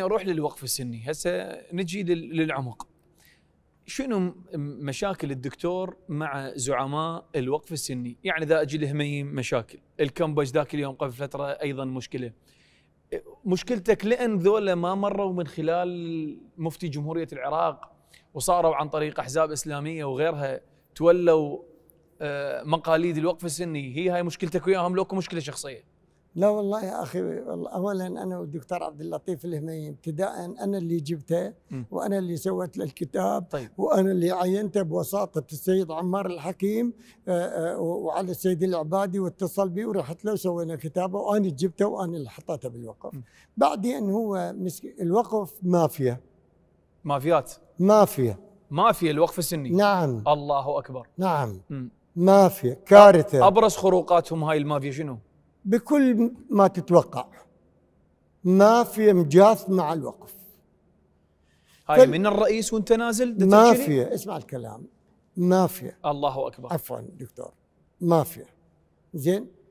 اروح للوقف السني هسه نجي للعمق شنو مشاكل الدكتور مع زعماء الوقف السني يعني ذا اجي الهميم مشاكل الكمبج ذاك اليوم قبل فتره ايضا مشكله مشكلتك لان ذولا ما مروا من خلال مفتي جمهوريه العراق وصاروا عن طريق احزاب اسلاميه وغيرها تولوا آه، مقاليد الوقف السني هي هاي مشكلتك وياهم لوكو مشكله شخصيه لا والله يا اخي اولا انا والدكتور عبد اللطيف الهميم ابتداء انا اللي جبته وانا اللي سويت له الكتاب طيب. وانا اللي عينته بوساطه السيد عمار الحكيم آه، آه، وعلى السيد العبادي واتصل بي ورحت له وسوينا كتابه وانا جبته وانا اللي حطيته بالوقف بعدين هو مسك... الوقف مافيا مافيات مافيا مافيا الوقف السني نعم الله اكبر نعم مافيا كارثه ابرز خروقاتهم هاي المافيا شنو؟ بكل ما تتوقع ما في مجاث مع الوقف هاي فل... من الرئيس وانت نازل ما في اسمع الكلام ما في الله اكبر عفوا دكتور ما في زين